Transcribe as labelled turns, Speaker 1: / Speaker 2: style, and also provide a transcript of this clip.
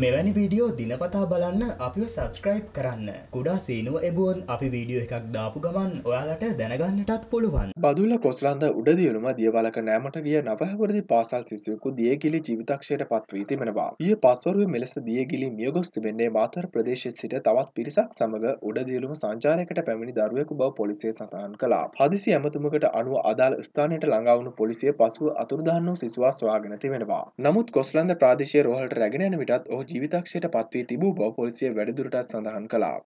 Speaker 1: මෙවැනි වීඩියෝ දිනපතා බලන්න අපිව සබස්ක්‍රයිබ් කරන්න කුඩා සීනුව එබුවන් අපි වීඩියෝ එකක් දාපු ගමන් ඔයාලට දැනගන්නටත් පුළුවන්
Speaker 2: බදුල කොස්ලන්ද උඩදියුණුම දියවලක නෑමට ගිය නවහවරදි පාසල් සිසුවකු දියගිලි ජීවිතක්ෂයට පත්වී තිබෙනවා ඊය පස්වරුව මෙලෙස දියගිලි මියගොස් තිබෙන්නේ මාතර ප්‍රදේශෙත් සිට තවත් පිරිසක් සමග උඩදියලුම සංචාරයකට පැමිණි දරුවෙකු බව පොලිසිය සඳහන් කළා හදිසි ඇමතුමකට අනුව අදාළ ස්ථානයට ළඟාවුණු පොලිසිය පසුව අතුරුදහන් වූ සිසුවා සොයාගෙන තිබෙනවා නමුත් කොස්ලන්ද ප්‍රාදේශීය රෝහලට රැගෙන යන විටත් ඔහු ඔහු ජීවිතක්ෂයට පත්වී තිබූ බව පොලිසිය වැඩිදුරටත් සඳහන් කළා.